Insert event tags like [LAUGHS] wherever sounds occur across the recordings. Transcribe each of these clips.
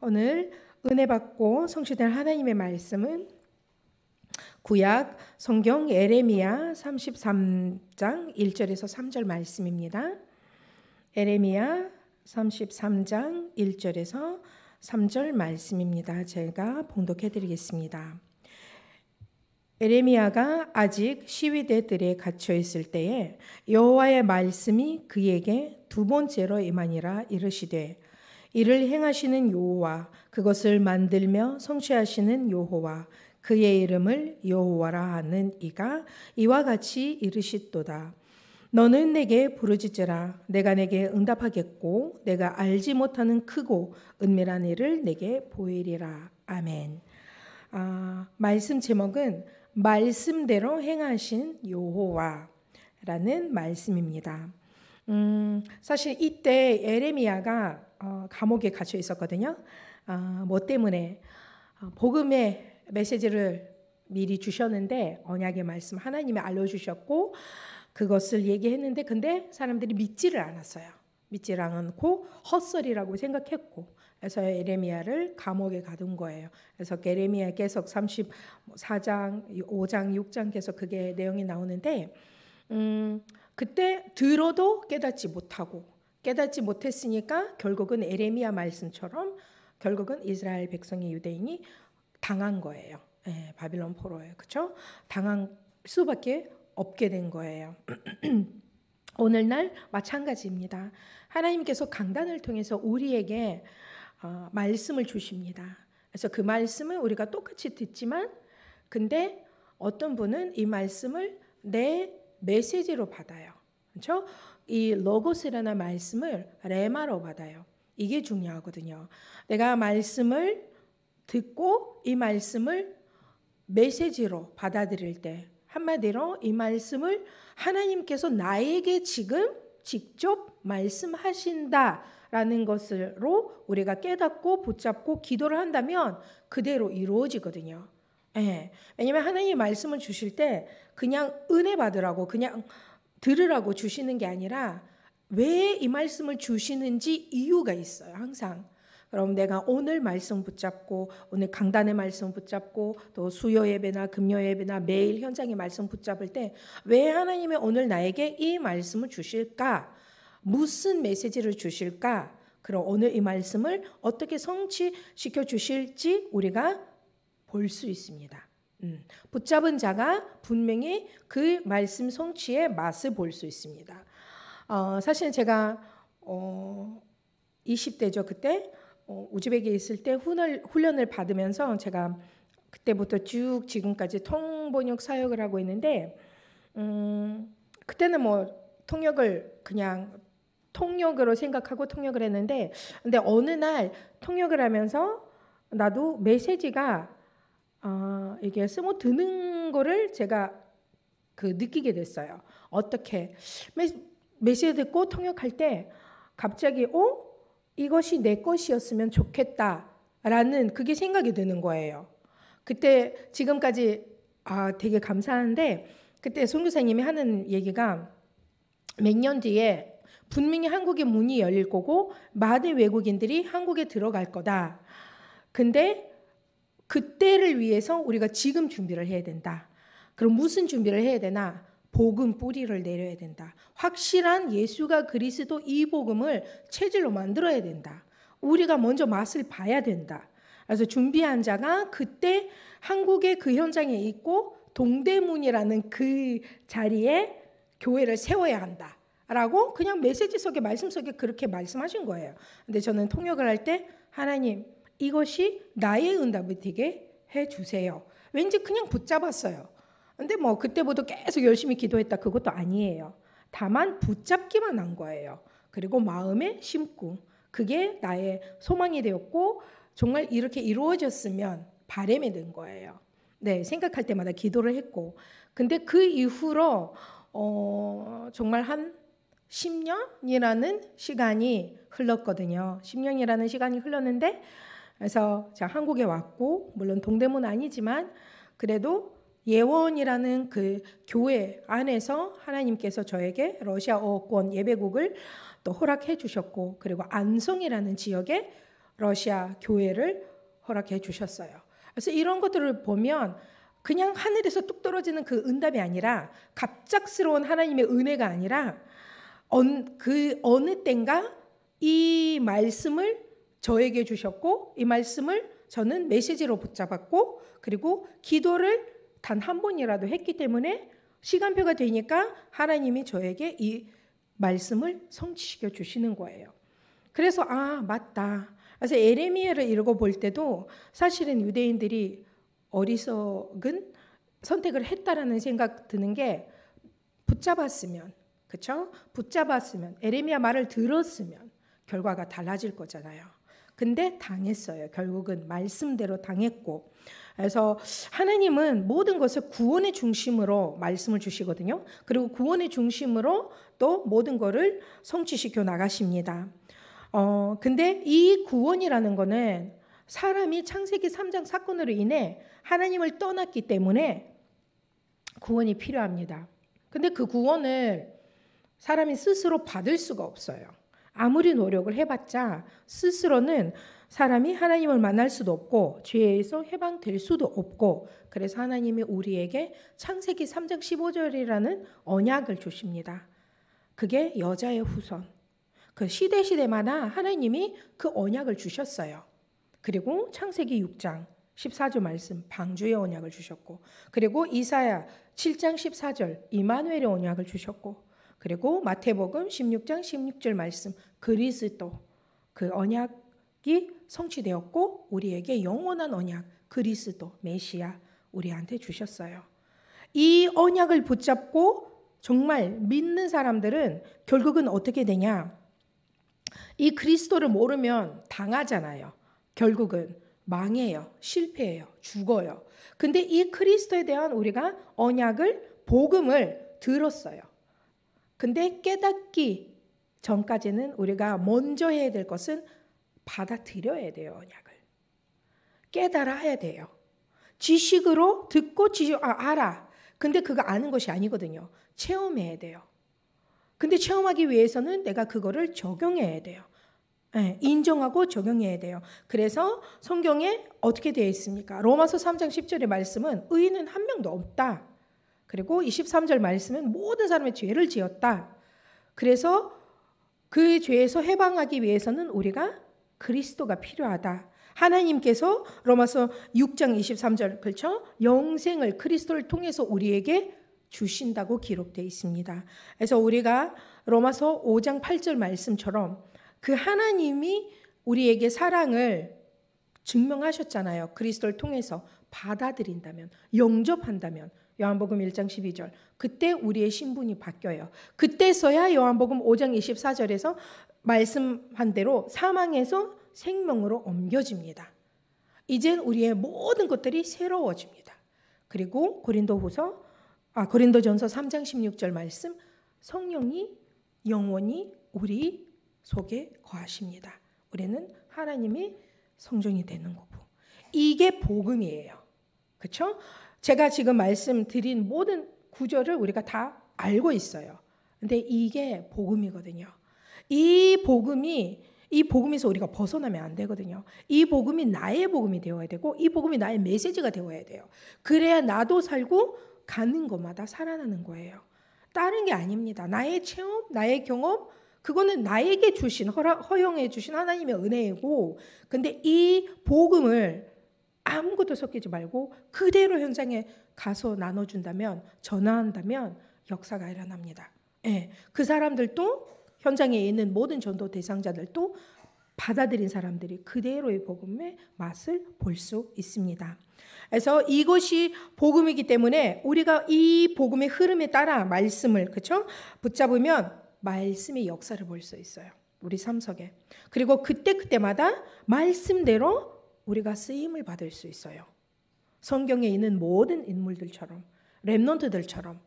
오늘 은혜 받고 성취된 하나님의 말씀은 구약 성경 에레미야 33장 1절에서 3절 말씀입니다. 에레미야 33장 1절에서 3절 말씀입니다. 제가 봉독해 드리겠습니다. 에레미야가 아직 시위대들에 갇혀 있을 때에 여호와의 말씀이 그에게 두 번째로 임하니라 이르시되 이를 행하시는 여호와 그것을 만들며 성취하시는 여호와 그의 이름을 여호와라 하는 이가 이와 같이 이르시도다. 너는 내게 부르짖으라 내가 내게 응답하겠고 내가 알지 못하는 크고 은밀한 일을 내게 보이리라. 아멘. 아, 말씀 제목은 말씀대로 행하신 여호와라는 말씀입니다. 음, 사실 이때 에레미야가 어, 감옥에 갇혀 있었거든요. 아, 뭐 때문에 아, 복음의 메시지를 미리 주셨는데 언약의 말씀 하나님이 알려주셨고 그것을 얘기했는데 근데 사람들이 믿지를 않았어요. 믿지를 않고 헛소리라고 생각했고 그래서 에레미야를 감옥에 가둔 거예요. 그래서 에레미야 계속 34장, 5장, 6장 계속 그게 내용이 나오는데 음, 그때 들어도 깨닫지 못하고 깨닫지 못했으니까 결국은 에레미야 말씀처럼 결국은 이스라엘 백성이 유대인이 당한 거예요. 예, 바빌론 포로에 그렇죠? 당한 수밖에 없게 된 거예요. [CLEARS THROAT] 오늘날 마찬가지입니다. 하나님께서 강단을 통해서 우리에게 어, 말씀을 주십니다. 그래서 그 말씀을 우리가 똑같이 듣지만 근데 어떤 분은 이 말씀을 내 메시지로 받아요. 그렇죠? 이 로고스라는 말씀을 레마로 받아요. 이게 중요하거든요. 내가 말씀을 듣고 이 말씀을 메시지로 받아들일 때 한마디로 이 말씀을 하나님께서 나에게 지금 직접 말씀하신다라는 것으로 우리가 깨닫고 붙잡고 기도를 한다면 그대로 이루어지거든요. 예. 왜냐면 하나님 말씀을 주실 때 그냥 은혜 받으라고 그냥 들으라고 주시는 게 아니라 왜 이 말씀을 주시는지 이유가 있어요, 항상. 그럼 내가 오늘 말씀 붙잡고 오늘 강단의 말씀 붙잡고 또 수요 예배나 금요 예배나 매일 현장의 말씀 붙잡을 때 왜 하나님의 오늘 나에게 이 말씀을 주실까? 무슨 메시지를 주실까? 그럼 오늘 이 말씀을 어떻게 성취시켜 주실지 우리가 볼 수 있습니다. 음, 붙잡은 자가 분명히 그 말씀 성취의 맛을 볼 수 있습니다. 어, 사실 제가 어, 20대죠 그때 어, 우즈벡에 있을 때 훈을, 훈련을 받으면서 제가 그때부터 쭉 지금까지 통번역 사역을 하고 있는데 음, 그때는 뭐 통역을 그냥 통역으로 생각하고 통역을 했는데 근데 어느 날 통역을 하면서 나도 메시지가 어, 이게 스모 드는 거를 제가 그 느끼게 됐어요. 어떻게 메시지 듣고 통역할 때 갑자기 어 이것이 내 것이었으면 좋겠다라는 그게 생각이 드는 거예요. 그때 지금까지 아 되게 감사한데 그때 송교사님이 하는 얘기가 몇 년 뒤에 분명히 한국의 문이 열릴 거고 많은 외국인들이 한국에 들어갈 거다. 근데 그때를 위해서 우리가 지금 준비를 해야 된다. 그럼 무슨 준비를 해야 되나? 복음 뿌리를 내려야 된다. 확실한 예수가 그리스도 이 복음을 체질로 만들어야 된다. 우리가 먼저 맛을 봐야 된다. 그래서 준비한 자가 그때 한국의 그 현장에 있고 동대문이라는 그 자리에 교회를 세워야 한다. 라고 그냥 메시지 속에 말씀 속에 그렇게 말씀하신 거예요. 근데 저는 통역을 할 때 하나님 이것이 나의 응답이 되게 해 주세요. 왠지 그냥 붙잡았어요. 근데 뭐 그때부터 계속 열심히 기도했다 그것도 아니에요. 다만 붙잡기만 한 거예요. 그리고 마음에 심고 그게 나의 소망이 되었고 정말 이렇게 이루어졌으면 바램이 된 거예요. 네, 생각할 때마다 기도를 했고. 근데 그 이후로 어, 정말 한 10년이라는 시간이 흘렀거든요. 10년이라는 시간이 흘렀는데 그래서 제가 한국에 왔고 물론 동대문 아니지만 그래도 예원이라는 그 교회 안에서 하나님께서 저에게 러시아어권 예배곡을 또 허락해 주셨고 그리고 안성이라는 지역에 러시아 교회를 허락해 주셨어요. 그래서 이런 것들을 보면 그냥 하늘에서 뚝 떨어지는 그 응답이 아니라 갑작스러운 하나님의 은혜가 아니라 그 어느 땐가 이 말씀을 저에게 주셨고 이 말씀을 저는 메시지로 붙잡았고 그리고 기도를 단 한 번이라도 했기 때문에 시간표가 되니까 하나님이 저에게 이 말씀을 성취시켜 주시는 거예요. 그래서 아 맞다. 그래서 에레미야를 읽어볼 때도 사실은 유대인들이 어리석은 선택을 했다라는 생각 드는 게 붙잡았으면 그쵸? 붙잡았으면 에레미야 말을 들었으면 결과가 달라질 거잖아요. 근데 당했어요. 결국은 말씀대로 당했고. 그래서 하나님은 모든 것을 구원의 중심으로 말씀을 주시거든요. 그리고 구원의 중심으로 또 모든 것을 성취시켜 나가십니다. 어, 근데 이 구원이라는 거는 사람이 창세기 3장 사건으로 인해 하나님을 떠났기 때문에 구원이 필요합니다. 근데 그 구원을 사람이 스스로 받을 수가 없어요. 아무리 노력을 해봤자 스스로는 사람이 하나님을 만날 수도 없고 죄에서 해방될 수도 없고 그래서 하나님이 우리에게 창세기 3장 15절이라는 언약을 주십니다. 그게 여자의 후손. 그 시대 시대마다 하나님이 그 언약을 주셨어요. 그리고 창세기 6장 14조 말씀 방주의 언약을 주셨고 그리고 이사야 7장 14절 이마누의 언약을 주셨고 그리고 마태복음 16장 16절 말씀 그리스도 그 언약이 성취되었고 우리에게 영원한 언약 그리스도 메시아 우리한테 주셨어요. 이 언약을 붙잡고 정말 믿는 사람들은 결국은 어떻게 되냐? 이 그리스도를 모르면 당하잖아요. 결국은 망해요. 실패해요. 죽어요. 근데 이 그리스도에 대한 우리가 언약을 복음을 들었어요. 근데 깨닫기 전까지는 우리가 먼저 해야 될 것은 받아들여야 돼요, 언약을. 깨달아야 돼요. 지식으로 듣고 지식, 아, 알아. 근데 그거 아는 것이 아니거든요. 체험해야 돼요. 근데 체험하기 위해서는 내가 그거를 적용해야 돼요. 예, 인정하고 적용해야 돼요. 그래서 성경에 어떻게 되어 있습니까? 로마서 3장 10절의 말씀은 의인은 한 명도 없다. 그리고 23절 말씀은 모든 사람의 죄를 지었다. 그래서 그 죄에서 해방하기 위해서는 우리가 그리스도가 필요하다. 하나님께서 로마서 6장 23절 그렇죠? 영생을 그리스도를 통해서 우리에게 주신다고 기록되어 있습니다. 그래서 우리가 로마서 5장 8절 말씀처럼 그 하나님이 우리에게 사랑을 증명하셨잖아요. 그리스도를 통해서 받아들인다면, 영접한다면, 요한복음 1장 12절. 그때 우리의 신분이 바뀌어요. 그때서야 요한복음 5장 24절에서 말씀한 대로 사망에서 생명으로 옮겨집니다. 이젠 우리의 모든 것들이 새로워집니다. 그리고 고린도후서 아 고린도전서 3장 16절 말씀 성령이 영원히 우리 속에 거하십니다. 우리는 하나님이 성전이 되는 거고 이게 복음이에요. 그렇죠? 제가 지금 말씀드린 모든 구절을 우리가 다 알고 있어요. 근데 이게 복음이거든요. 이 복음이 이 복음에서 우리가 벗어나면 안 되거든요. 이 복음이 나의 복음이 되어야 되고 이 복음이 나의 메시지가 되어야 돼요. 그래야 나도 살고 가는 것마다 살아나는 거예요. 다른 게 아닙니다. 나의 체험, 나의 경험 그거는 나에게 주신 허용해 주신 하나님의 은혜이고 근데 이 복음을 아무것도 섞이지 말고 그대로 현장에 가서 나눠준다면 전화한다면 역사가 일어납니다. 예, 그 사람들도 현장에 있는 모든 전도 대상자들도 받아들인 사람들이 그대로의 복음의 맛을 볼 수 있습니다. 그래서 이것이 복음이기 때문에 우리가 이 복음의 흐름에 따라 말씀을 그쵸 붙잡으면 말씀의 역사를 볼 수 있어요. 우리 삼석에 그리고 그때 그때마다 말씀대로 우리가 쓰임을 받을 수 있어요. 성경에 있는 모든 인물들처럼 렘넌트들처럼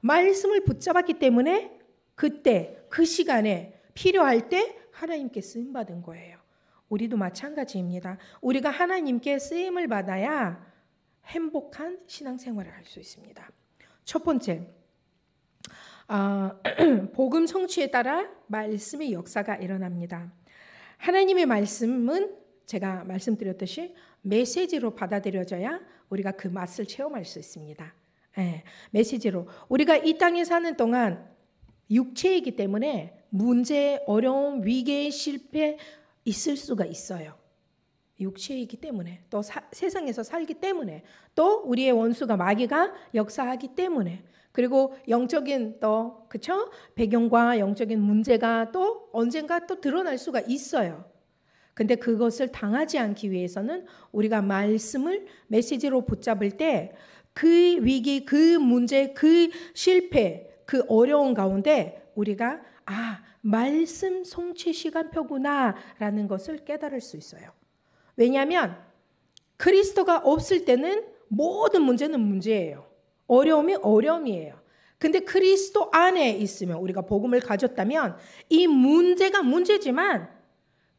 말씀을 붙잡았기 때문에 그때 그 시간에 필요할 때 하나님께 쓰임 받은 거예요. 우리도 마찬가지입니다. 우리가 하나님께 쓰임을 받아야 행복한 신앙생활을 할 수 있습니다. 첫 번째, 어, [CLEARS THROAT] 복음 성취에 따라 말씀의 역사가 일어납니다. 하나님의 말씀은 제가 말씀드렸듯이 메시지로 받아들여져야 우리가 그 맛을 체험할 수 있습니다. 예, 메시지로 우리가 이 땅에 사는 동안 육체이기 때문에 문제, 어려움, 위기 실패 있을 수가 있어요. 육체이기 때문에 또 사, 세상에서 살기 때문에 또 우리의 원수가 마귀가 역사하기 때문에 그리고 영적인 또 그쵸 배경과 영적인 문제가 또 언젠가 또 드러날 수가 있어요. 근데 그것을 당하지 않기 위해서는 우리가 말씀을 메시지로 붙잡을 때 그 위기, 그 문제, 그 실패, 그 어려운 가운데 우리가 아, 말씀 송치 시간표구나라는 것을 깨달을 수 있어요. 왜냐하면 그리스도가 없을 때는 모든 문제는 문제예요. 어려움이 어려움이에요. 근데 그리스도 안에 있으면 우리가 복음을 가졌다면 이 문제가 문제지만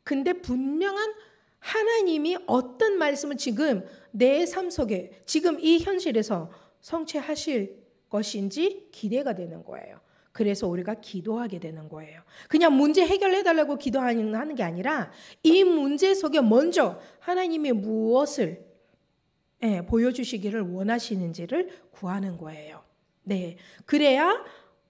근데 분명한 하나님이 어떤 말씀을 지금 내 삶 속에 지금 이 현실에서 성취하실 것인지 기대가 되는 거예요. 그래서 우리가 기도하게 되는 거예요. 그냥 문제 해결해 달라고 기도하는 게 아니라 이 문제 속에 먼저 하나님이 무엇을 예, 보여주시기를 원하시는지를 구하는 거예요. 네, 그래야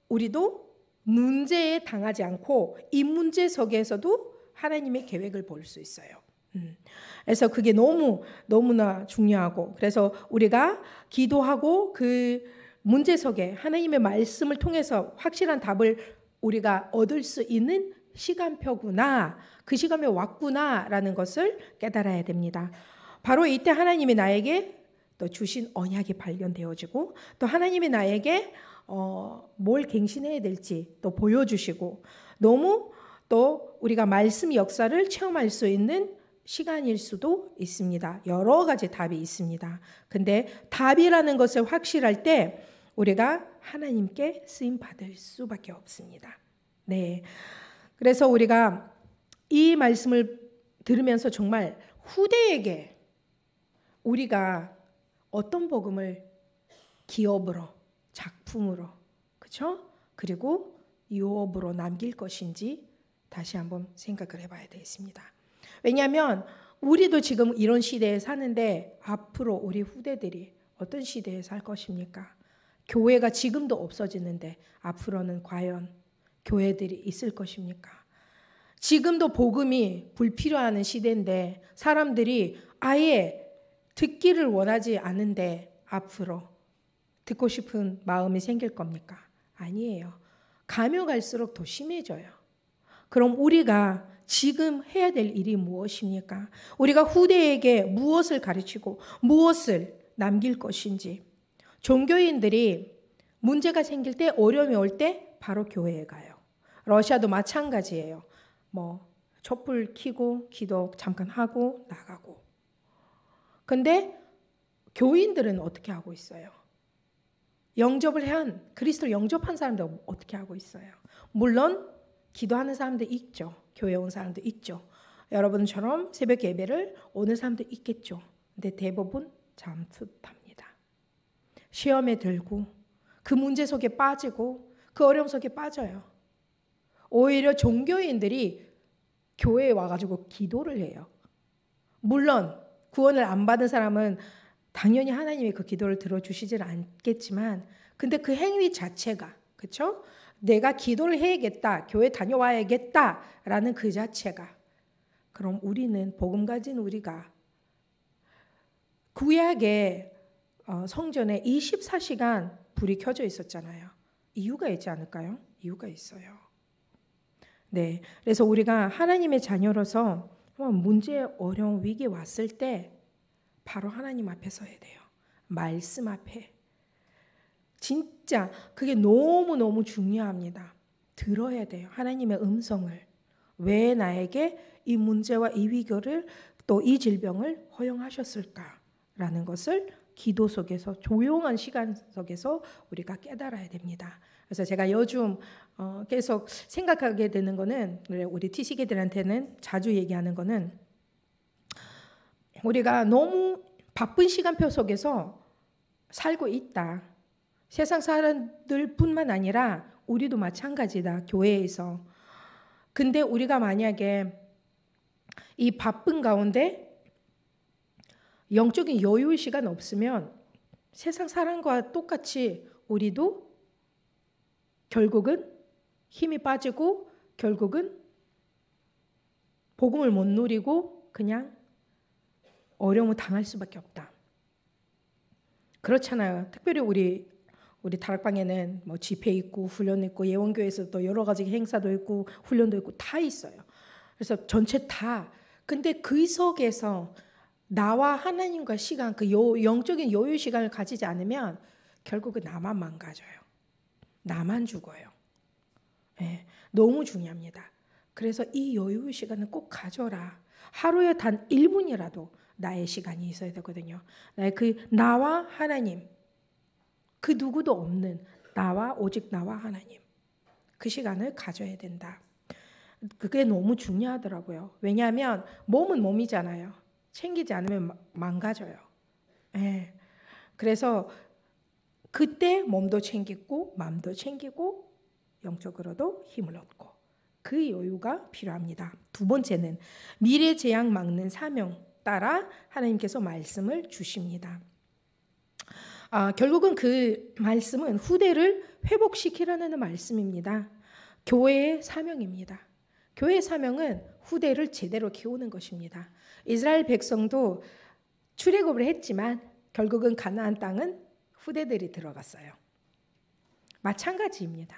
우리도 문제에 당하지 않고 이 문제 속에서도 하나님의 계획을 볼 수 있어요. 음. 그래서 그게 너무 너무나 중요하고 그래서 우리가 기도하고 그 문제 속에 하나님의 말씀을 통해서 확실한 답을 우리가 얻을 수 있는 시간표구나 그 시간에 왔구나라는 것을 깨달아야 됩니다. 바로 이때 하나님이 나에게 또 주신 언약이 발견되어지고 또 하나님이 나에게 어, 뭘 갱신해야 될지 또 보여주시고 너무 또 우리가 말씀 역사를 체험할 수 있는 시간일 수도 있습니다. 여러 가지 답이 있습니다. 근데 답이라는 것을 확실할 때 우리가 하나님께 쓰임 받을 수밖에 없습니다. 네. 그래서 우리가 이 말씀을 들으면서 정말 후대에게 우리가 어떤 복음을 기업으로 작품으로 그렇 그리고 유업으로 남길 것인지 다시 한번 생각을 해봐야 되겠습니다. 왜냐하면 우리도 지금 이런 시대에 사는데 앞으로 우리 후대들이 어떤 시대에 살 것입니까? 교회가 지금도 없어지는데 앞으로는 과연 교회들이 있을 것입니까? 지금도 복음이 불필요한 시대인데 사람들이 아예 듣기를 원하지 않는데 앞으로 듣고 싶은 마음이 생길 겁니까? 아니에요. 가며 갈수록 더 심해져요. 그럼 우리가 지금 해야 될 일이 무엇입니까? 우리가 후대에게 무엇을 가르치고 무엇을 남길 것인지. 종교인들이 문제가 생길 때, 어려움이 올 때 바로 교회에 가요. 러시아도 마찬가지예요. 뭐, 촛불 켜고, 기도 잠깐 하고, 나가고. 근데 교인들은 어떻게 하고 있어요? 영접을 한, 그리스도를 영접한 사람들 어떻게 하고 있어요? 물론 기도하는 사람도 있죠. 교회 온 사람도 있죠. 여러분처럼 새벽 예배를 오는 사람도 있겠죠. 근데 대부분 잠수탑니다. 시험에 들고 그 문제 속에 빠지고 그 어려움 속에 빠져요. 오히려 종교인들이 교회에 와가지고 기도를 해요. 물론 구원을 안 받은 사람은 당연히 하나님의 그 기도를 들어주시질 않겠지만, 근데 그 행위 자체가 그렇죠? 내가 기도를 해야겠다, 교회 다녀와야겠다라는 그 자체가 그럼 우리는 복음 가진 우리가 구약의 어, 성전에 24시간 불이 켜져 있었잖아요. 이유가 있지 않을까요? 이유가 있어요. 네. 그래서 우리가 하나님의 자녀로서 어, 문제, 어려운 위기 왔을 때 바로 하나님 앞에 서야 돼요. 말씀 앞에. 진짜 그게 너무너무 중요합니다. 들어야 돼요. 하나님의 음성을. 왜 나에게 이 문제와 이 위교를 또이 질병을 허용하셨을까라는 것을 기도 속에서 조용한 시간 속에서 우리가 깨달아야 됩니다. 그래서 제가 요즘 어, 계속 생각하게 되는 거는 우리 티식이들한테는 자주 얘기하는 거는 우리가 너무 바쁜 시간표 속에서 살고 있다. 세상 사람들뿐만 아니라 우리도 마찬가지다. 교회에서. 근데 우리가 만약에 이 바쁜 가운데 영적인 여유의 시간 없으면 세상 사람과 똑같이 우리도 결국은 힘이 빠지고 결국은 복음을 못 누리고 그냥 어려움을 당할 수밖에 없다. 그렇잖아요. 특별히 우리 우리 다락방에는 뭐 집회 있고 훈련 있고 예원교회에서도 여러 가지 행사도 있고 훈련도 있고 다 있어요. 그래서 전체 다. 근데 그 속에서 나와 하나님과 시간 그 요, 영적인 여유 시간을 가지지 않으면 결국은 나만 망가져요. 나만 죽어요. 네, 너무 중요합니다. 그래서 이 여유 시간을 꼭 가져라. 하루에 단 1분이라도 나의 시간이 있어야 되거든요. 나의 그 나와 하나님 그 누구도 없는 나와 오직 나와 하나님. 그 시간을 가져야 된다. 그게 너무 중요하더라고요. 왜냐하면 몸은 몸이잖아요. 챙기지 않으면 망가져요. 예. 그래서 그때 몸도 챙기고 마음도 챙기고 영적으로도 힘을 얻고 그 여유가 필요합니다. 두 번째는 미래 재앙 막는 사명 따라 하나님께서 말씀을 주십니다. 아, 결국은 그 말씀은 후대를 회복시키라는 말씀입니다. 교회의 사명입니다. 교회의 사명은 후대를 제대로 키우는 것입니다. 이스라엘 백성도 출애굽을 했지만 결국은 가나안 땅은 후대들이 들어갔어요. 마찬가지입니다.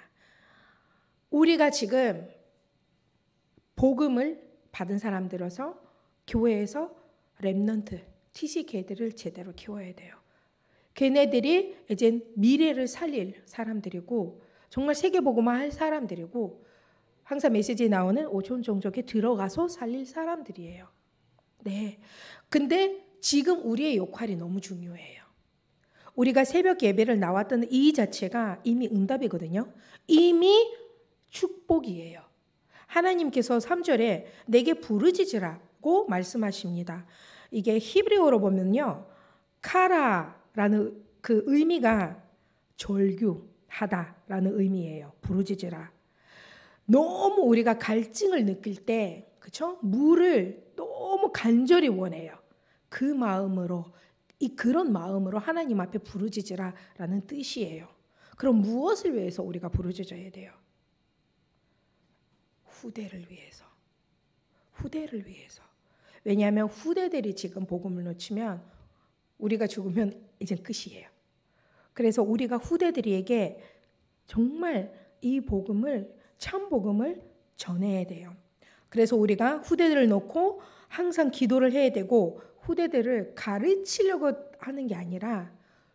우리가 지금 복음을 받은 사람들어서 교회에서 렘넌트, 티시개들을 제대로 키워야 돼요. 걔네들이 이제 미래를 살릴 사람들이고 정말 세계보고만 할 사람들이고 항상 메시지에 나오는 오촌 종족에 들어가서 살릴 사람들이에요. 네. 근데 지금 우리의 역할이 너무 중요해요. 우리가 새벽 예배를 나왔던 이 자체가 이미 응답이거든요. 이미 축복이에요. 하나님께서 3절에 내게 부르짖으라고 말씀하십니다. 이게 히브리어로 보면요. 카라 라는 그 의미가 절규하다라는 의미예요. 부르짖으라. 너무 우리가 갈증을 느낄 때, 그쵸? 물을 너무 간절히 원해요. 그 마음으로, 이 그런 마음으로 하나님 앞에 부르짖으라라는 뜻이에요. 그럼 무엇을 위해서 우리가 부르짖어야 돼요? 후대를 위해서. 후대를 위해서. 왜냐하면 후대들이 지금 복음을 놓치면 우리가 죽으면 이제 끝이에요. 그래서 우리가 후대들에게 정말 이 복음을 참 복음을 전해야 돼요. 그래서 우리가 후대들을 놓고 항상 기도를 해야 되고 후대들을 가르치려고 하는 게 아니라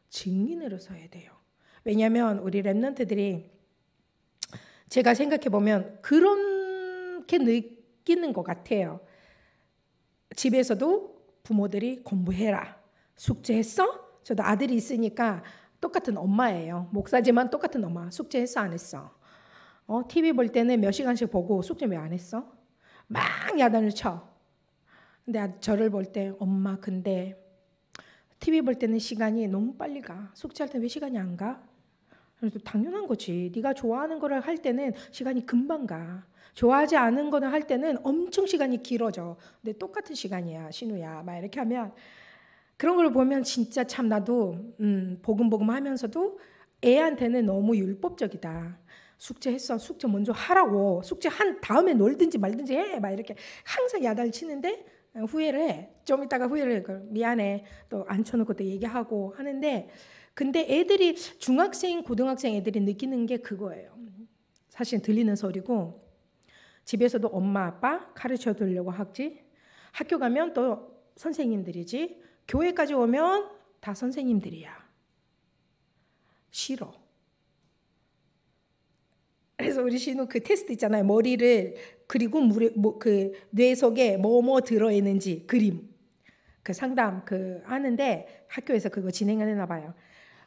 증인으로 서야 돼요. 왜냐하면 우리 랩런트들이 제가 생각해 보면 그렇게 느끼는 것 같아요. 집에서도 부모들이 공부해라. 숙제했어? 저도 아들이 있으니까 똑같은 엄마예요. 목사지만 똑같은 엄마. 숙제했어 안 했어? 어, TV 볼 때는 몇 시간씩 보고 숙제 왜 안 했어? 막 야단을 쳐. 근데 아, 저를 볼 때 엄마 근데 TV 볼 때는 시간이 너무 빨리 가. 숙제할 때 왜 시간이 안 가? 그래서 당연한 거지. 네가 좋아하는 거를 할 때는 시간이 금방 가. 좋아하지 않은 거는 할 때는 엄청 시간이 길어져. 근데 똑같은 시간이야, 신우야. 막 이렇게 하면 그런 걸 보면 진짜 참 나도 음, 보금보금 하면서도 애한테는 너무 율법적이다. 숙제했어. 숙제 먼저 하라고. 숙제 한 다음에 놀든지 말든지 해. 막 이렇게 항상 야단치는데 을 어, 후회를 해. 좀 이따가 후회를 해. 미안해. 또 앉혀놓고 또 얘기하고 하는데 근데 애들이 중학생, 고등학생 애들이 느끼는 게 그거예요. 사실 들리는 소리고 집에서도 엄마 아빠 가르쳐 드리려고 하지 학교 가면 또 선생님들이지 교회까지 오면 다 선생님들이야. 싫어. 그래서 우리 신우 그 테스트 있잖아요. 머리를 그리고 물에 뭐, 그 뇌 속에 뭐뭐 뭐 들어 있는지 그림 그 상담 그 하는데 학교에서 그거 진행을 해나 봐요.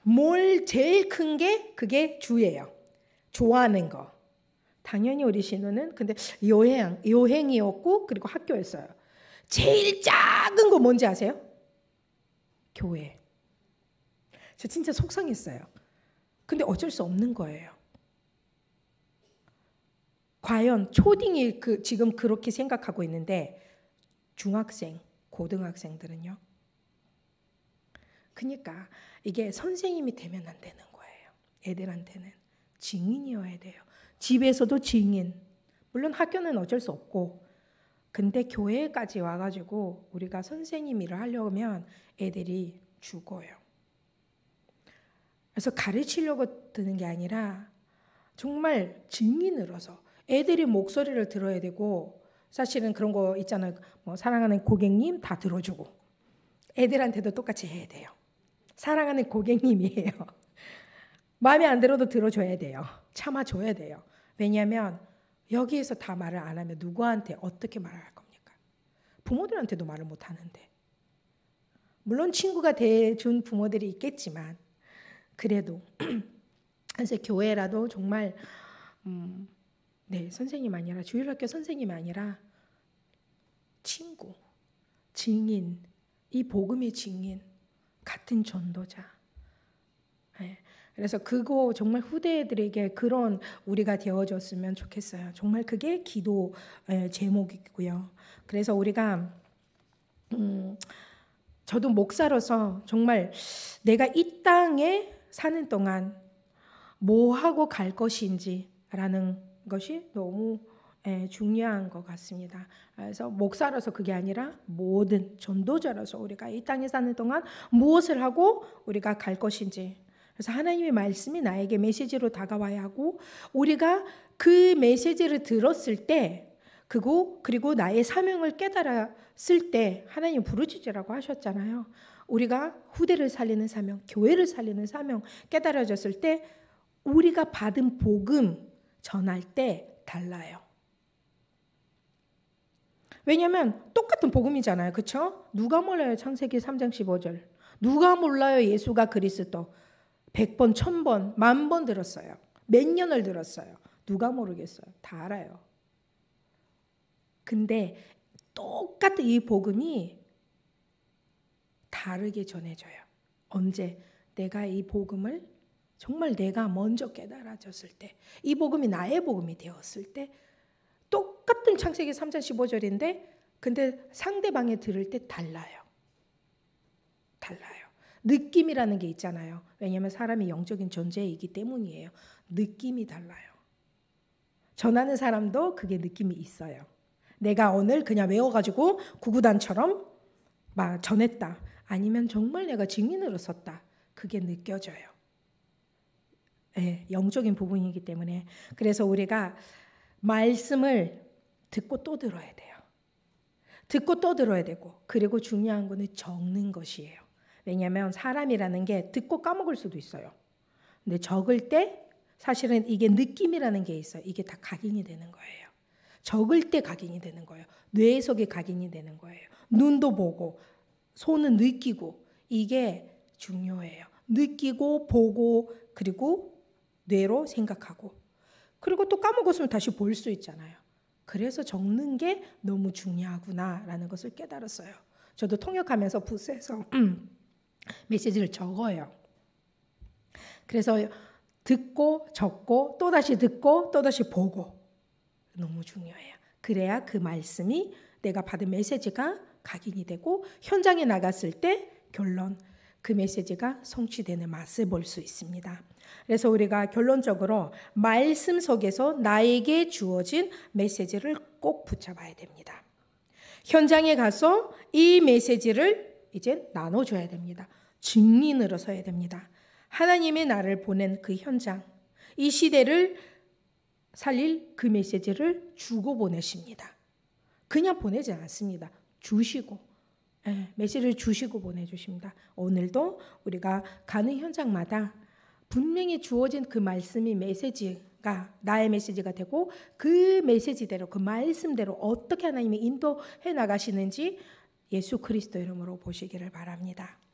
뭘 제일 큰 게 그게 주예요. 좋아하는 거. 당연히 우리 신우는 근데 요행 요행이었고 그리고 학교였어요. 제일 작은 거 뭔지 아세요? 교회. 저 진짜 속상했어요. 근데 어쩔 수 없는 거예요. 과연 초딩이 그 지금 그렇게 생각하고 있는데 중학생, 고등학생들은요. 그러니까 이게 선생님이 되면 안 되는 거예요. 애들한테는 증인이어야 돼요. 집에서도 증인. 물론 학교는 어쩔 수 없고 근데 교회까지 와가지고 우리가 선생님 일을 하려면 애들이 죽어요. 그래서 가르치려고 드는 게 아니라 정말 증인으로서 애들이 목소리를 들어야 되고 사실은 그런 거 있잖아요. 뭐 사랑하는 고객님 다 들어주고 애들한테도 똑같이 해야 돼요. 사랑하는 고객님이에요. [LAUGHS] 마음에 안 들어도 들어줘야 돼요. 참아줘야 돼요. 왜냐하면 여기에서 다 말을 안 하면 누구한테 어떻게 말할 겁니까? 부모들한테도 말을 못 하는데. 물론 친구가 돼준 부모들이 있겠지만, 그래도, 그래서 [CLEARS THROAT] 교회라도 정말, 음, 네, 선생님 아니라, 주일학교 선생님 아니라, 친구, 증인, 이 복음의 증인, 같은 전도자, 그래서 그거 정말 후대들에게 그런 우리가 되어줬으면 좋겠어요. 정말 그게 기도 제목이고요. 그래서 우리가 음, 저도 목사로서 정말 내가 이 땅에 사는 동안 뭐 하고 갈 것인지라는 것이 너무 예, 중요한 것 같습니다. 그래서 목사로서 그게 아니라 모든 전도자로서 우리가 이 땅에 사는 동안 무엇을 하고 우리가 갈 것인지 그래서 하나님의 말씀이 나에게 메시지로 다가와야 하고 우리가 그 메시지를 들었을 때 그리고 그리고 나의 사명을 깨달았을 때 하나님 부르짖으라고 하셨잖아요. 우리가 후대를 살리는 사명, 교회를 살리는 사명 깨달아졌을 때 우리가 받은 복음 전할 때 달라요. 왜냐하면 똑같은 복음이잖아요. 그렇죠? 누가 몰라요? 창세기 3장 15절. 누가 몰라요? 예수가 그리스도. 100번, 1000번, 만 번 들었어요. 몇 년을 들었어요. 누가 모르겠어요. 다 알아요. 근데 똑같은 이 복음이 다르게 전해져요. 언제 내가 이 복음을 정말 내가 먼저 깨달아졌을 때, 이 복음이 나의 복음이 되었을 때, 똑같은 창세기 3장 15절인데, 근데 상대방이 들을 때 달라요. 달라요. 느낌이라는 게 있잖아요. 왜냐하면 사람이 영적인 존재이기 때문이에요. 느낌이 달라요. 전하는 사람도 그게 느낌이 있어요. 내가 오늘 그냥 외워가지고 구구단처럼 막 전했다. 아니면 정말 내가 증인으로 썼다. 그게 느껴져요. 네, 영적인 부분이기 때문에 그래서 우리가 말씀을 듣고 또 들어야 돼요. 듣고 또 들어야 되고 그리고 중요한 거는 적는 것이에요. 왜냐하면 사람이라는 게 듣고 까먹을 수도 있어요. 근데 적을 때 사실은 이게 느낌이라는 게 있어요. 이게 다 각인이 되는 거예요. 적을 때 각인이 되는 거예요. 뇌 속에 각인이 되는 거예요. 눈도 보고 손은 느끼고 이게 중요해요. 느끼고 보고 그리고 뇌로 생각하고 그리고 또 까먹었으면 다시 볼 수 있잖아요. 그래서 적는 게 너무 중요하구나라는 것을 깨달았어요. 저도 통역하면서 부스에서 [CLEARS THROAT] 메시지를 적어요. 그래서 듣고 적고 또다시 듣고 또다시 보고 너무 중요해요. 그래야 그 말씀이 내가 받은 메시지가 각인이 되고 현장에 나갔을 때 결론 그 메시지가 성취되는 맛을 볼 수 있습니다. 그래서 우리가 결론적으로 말씀 속에서 나에게 주어진 메시지를 꼭 붙잡아야 됩니다. 현장에 가서 이 메시지를 이제 나눠줘야 됩니다. 증인으로 서야 됩니다. 하나님의 나를 보낸 그 현장, 이 시대를 살릴 그 메시지를 주고 보내십니다. 그냥 보내지 않습니다. 주시고 예, 메시지를 주시고 보내주십니다. 오늘도 우리가 가는 현장마다 분명히 주어진 그 말씀이 메시지가 나의 메시지가 되고 그 메시지대로 그 말씀대로 어떻게 하나님이 인도해 나가시는지 예수 그리스도 이름으로 보시기를 바랍니다.